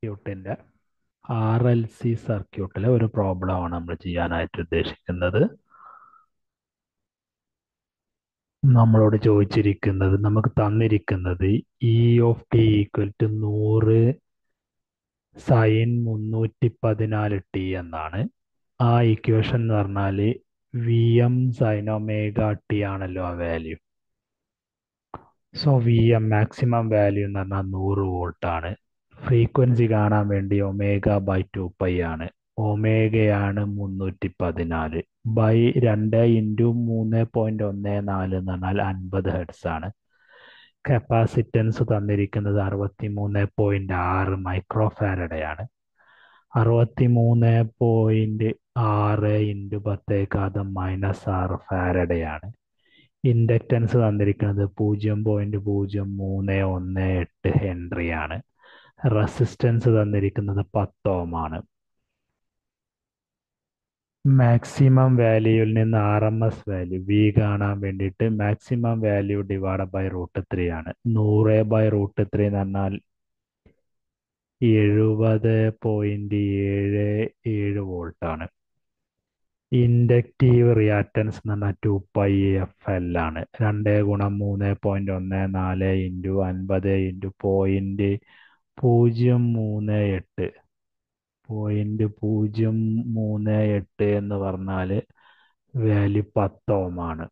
സർക്യൂട്ടിൻ്റെ R L C സർക്യൂട്ടിലെ ഒരു പ്രോബ്ലമാണ് നമ്മൾ ചെയ്യാനായിട്ട് ഉദ്ദേശിക്കുന്നത് നമ്മളോട് ചോദിച്ചിരിക്കുന്നത് നമുക്ക് തന്നിരിക്കുന്നത് E of T equal to നൂറ് സൈൻ മുന്നൂറ്റി പതിനാല് ടി എന്നാണ് ആ ഇക്വേഷൻ എന്ന് പറഞ്ഞാൽ വി എം സൈൻ ടി ആണല്ലോ ആ value so V M maximum value എന്ന് പറഞ്ഞാൽ നൂറ് വോൾട്ടാണ് ഫ്രീക്വൻസി കാണാൻ വേണ്ടി ഒമേഗ ബൈ ടു പൈ ആണ് ഒമേഗയാണ് മുന്നൂറ്റി പതിനാല് ബൈ രണ്ട് ഇൻറ്റു മൂന്ന് പോയിന്റ് ഒന്ന് നാല് എന്ന് പറഞ്ഞാൽ അൻപത് ഹെഡ്സ് ആണ് കപ്പാസിറ്റൻസ് തന്നിരിക്കുന്നത് അറുപത്തി മൂന്ന് പോയിന്റ് ആറ് മൈക്രോ ഫാരഡയാണ് അറുപത്തി മൂന്ന് പോയിന്റ് ആറ് ഇൻറ്റു പത്തേക്കാതം മൈനസ് ആറ് ഫാരഡയാണ് ഇൻഡക്റ്റൻസ് തന്നിരിക്കുന്നത് പൂജ്യം പോയിന്റ് പൂജ്യം മൂന്ന് ഒന്ന് എട്ട് ഹെൻറിയാണ് റെസിസ്റ്റൻസ് തന്നിരിക്കുന്നത് പത്ത് ഓം ആണ് മാക്സിമം വാല്യൂവിൽ നിന്ന് R M S value V കാണാൻ വേണ്ടിയിട്ട് maximum value divide by root three ആണ് നൂറ് ബൈ റൂട്ട് ത്രീ എന്ന് പറഞ്ഞാൽ എഴുപത് പോയിന്റ് ഏഴ് ഏഴ് വോൾട്ട് ആണ് ഇൻഡക്റ്റീവ് റിയാക്റ്റൻസ് എന്ന് പറഞ്ഞാൽ ടു പൈ എഫ് എൽ ആണ് രണ്ട് ഗുണം മൂന്ന് പോയിന്റ് ഒന്ന് നാല് ഇൻറ്റു അൻപത് ഇൻറ്റു പോയിന്റ് പൂജ്യം മൂന്ന് എട്ട് പോയിൻ്റ് പൂജ്യം മൂന്ന് എട്ട് എന്ന് പറഞ്ഞാൽ വാല്യൂ പത്ത് ഓമാണ്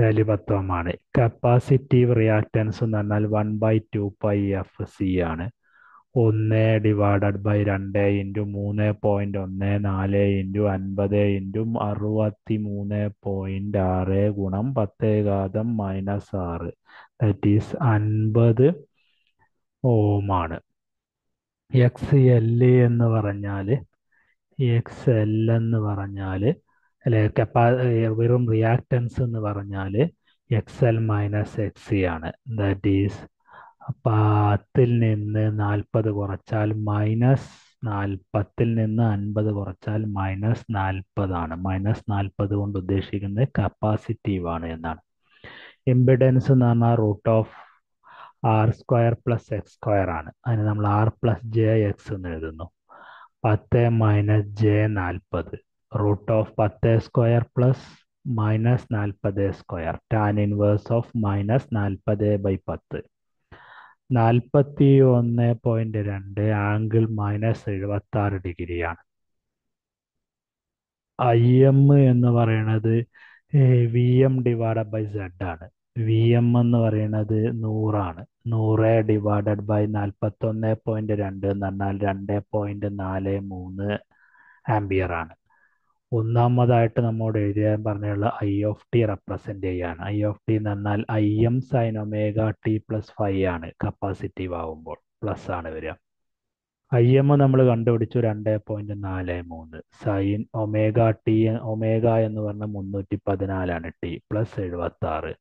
വാല്യൂ പത്ത് ഓമാണ് കപ്പാസിറ്റീവ് റിയാക്റ്റൻസ് എന്ന് പറഞ്ഞാൽ one by two pi F C ആണ് ഒന്ന് ഡിവൈഡഡ് ബൈ രണ്ട് ഇൻറ്റു മൂന്ന് പോയിന്റ് ഒന്ന് നാല് ഇൻറ്റു അൻപത് ഇൻറ്റു അറുപത്തി മൂന്ന് പോയിന്റ് ആറ് ഗുണം ഘാതം മൈനസ് ആറ് ദറ്റ് ഈസ് അൻപത് ഓം ആണ് എക്സ് എൽ എന്ന് പറഞ്ഞാൽ എക്സ് എൽ എന്ന് പറഞ്ഞാൽ അല്ലെ കപ്പാ വെറും റിയാക്റ്റൻസ് എന്ന് പറഞ്ഞാൽ X L minus X C ആണ് ദാറ്റ് ഈസ് പത്തിൽ നിന്ന് നാൽപ്പത് കുറച്ചാൽ മൈനസ് നാൽപ്പത്തിൽ നിന്ന് അൻപത് കുറച്ചാൽ മൈനസ് നാൽപ്പതാണ് മൈനസ് നാൽപ്പത് കൊണ്ട് ഉദ്ദേശിക്കുന്നത് കപ്പാസിറ്റീവ് ആണ് എന്നാണ് ഇമ്പിഡൻസ് എന്ന് പറഞ്ഞാൽ root of R square plus X square ആണ് അതിന് നമ്മൾ ആർ പ്ലസ് ജെ എക്സ് എന്ന് എഴുതുന്നു പത്ത് മൈനസ് ജെ നാൽപ്പത് റൂട്ട് ഓഫ് പത്ത് സ്ക്വയർ പ്ലസ് മൈനസ് നാൽപ്പത് square tan inverse of minus നാൽപ്പത് ബൈ പത്ത് നാൽപ്പത്തി ഒന്ന് പോയിന്റ് രണ്ട് ആംഗിൾ മൈനസ് എഴുപത്തി ആറ് ഡിഗ്രിയാണ് ഐ എം എന്ന് പറയുന്നത് V M divide by Z ആണ് വി എം എന്ന് പറയുന്നത് നൂറാണ് നൂറ് ഡിവൈഡഡ് ബൈ നാൽപ്പത്തി ഒന്ന് പോയിന്റ് രണ്ട് എന്ന് പറഞ്ഞാൽ രണ്ട് പോയിന്റ് നാല് മൂന്ന് ആംബിയർ ആണ് ഒന്നാമതായിട്ട് നമ്മോട് എഴുതിയാൻ പറഞ്ഞുള്ള ഐ ഓഫ് ടി റെപ്രസെന്റ് ചെയ്യാണ് ഐ ഓഫ് ടി എന്ന് പറഞ്ഞാൽ I M sine omega T plus five ആണ് കപ്പാസിറ്റീവ് ആവുമ്പോൾ പ്ലസ് ആണ് വരിക ഐ എം നമ്മൾ കണ്ടുപിടിച്ചു രണ്ട് പോയിന്റ് നാല് മൂന്ന് സൈൻ ഒമേഗ ടി ഒമേഗ എന്ന് പറഞ്ഞ മുന്നൂറ്റി പതിനാലാണ് ടി പ്ലസ് എഴുപത്തി ആറ്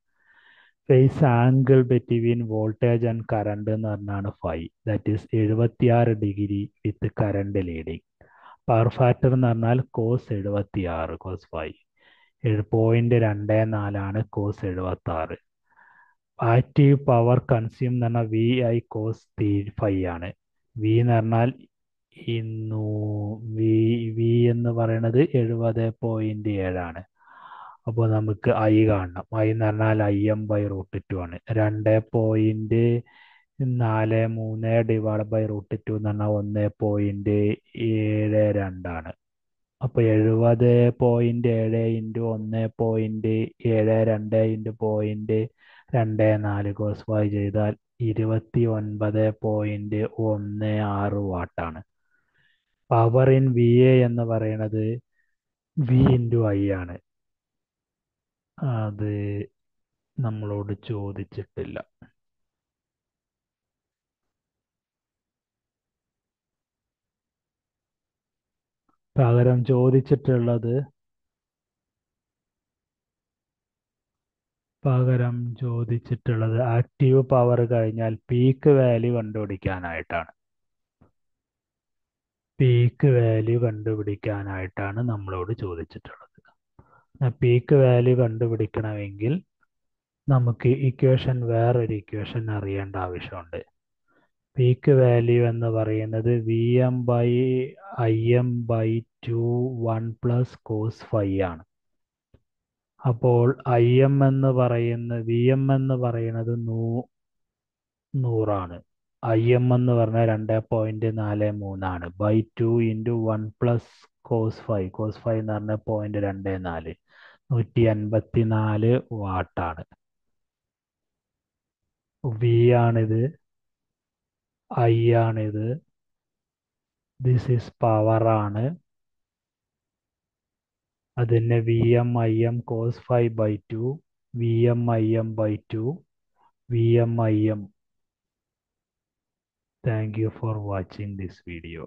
phase angle between voltage and current എന്ന് പറഞ്ഞാണ് ഫൈവ് ദാറ്റ് ഈസ് എഴുപത്തിയാറ് degree with current leading power factor എന്ന് പറഞ്ഞാൽ കോസ് എഴുപത്തി ആറ് കോസ് ഫൈവ് ഏഴ് പോയിന്റ് രണ്ട് നാലാണ് കോസ് എഴുപത്തി ആറ് ആക്റ്റീവ് പവർ കൺസ്യൂം എന്ന് പറഞ്ഞാൽ V I cos theta five ആണ് വി എന്ന് പറഞ്ഞാൽ ഇന്നൂ വി വി എന്ന് പറയുന്നത് എഴുപത് പോയിന്റ് ഏഴാണ് അപ്പോൾ നമുക്ക് ഐ കാണണം ഐ എന്ന് പറഞ്ഞാൽ I M by root two ആണ് രണ്ട് പോയിന്റ് നാല് മൂന്ന് ഡിവൈഡ് ബൈ റൂട്ട് ടു എന്ന് പറഞ്ഞാൽ ഒന്ന് പോയിൻറ്റ് ഏഴ് രണ്ടാണ് അപ്പോൾ എഴുപത് പോയിൻറ്റ് ഏഴ് ഇൻറ്റു ഒന്ന് പോയിൻറ്റ് ഏഴ് രണ്ട് ഇൻറ്റു പോയിൻറ്റ് രണ്ട് നാല് ക്രോസ്ഫൈ ചെയ്താൽ ഇരുപത്തി ഒൻപത് പോയിൻറ്റ് ഒന്ന് ആറ് വാട്ടാണ് പവർ ഇൻ വി എ എന്ന് പറയുന്നത് വി ഇൻറ്റു ഐ ആണ് അത് നമ്മളോട് ചോദിച്ചിട്ടില്ല പകരം ചോദിച്ചിട്ടുള്ളത് പകരം ചോദിച്ചിട്ടുള്ളത് ആക്റ്റീവ് പവർ കഴിഞ്ഞാൽ പീക്ക് വാല്യൂ കണ്ടുപിടിക്കാനായിട്ടാണ് പീക്ക് വാല്യൂ കണ്ടുപിടിക്കാനായിട്ടാണ് നമ്മളോട് ചോദിച്ചിട്ടുള്ളത് പീക്ക് വാല്യൂ കണ്ടുപിടിക്കണമെങ്കിൽ നമുക്ക് ഇക്വേഷൻ വേറൊരു ഇക്വേഷൻ അറിയേണ്ട ആവശ്യമുണ്ട് പീക്ക് വാല്യൂ എന്ന് പറയുന്നത് V M by I M by two one plus cos ആണ് അപ്പോൾ ഐ എം എന്ന് പറയുന്ന വി എം എന്ന് പറയുന്നത് നൂ നൂറാണ് ഐ എം എന്ന് പറഞ്ഞാൽ രണ്ട് പോയിന്റ് നാല് മൂന്നാണ് by two into one plus cos five cos five എന്ന് പറഞ്ഞാൽ പോയിന്റ് രണ്ട് നാല് നൂറ്റി അൻപത്തി നാല് വാട്ടാണ് വി ആണിത് ഐ ആണിത് ദിസ് ഈസ് പവർ ആണ് അതിന് V M I M cos five by two V M I M by two V M I M thank you for watching this video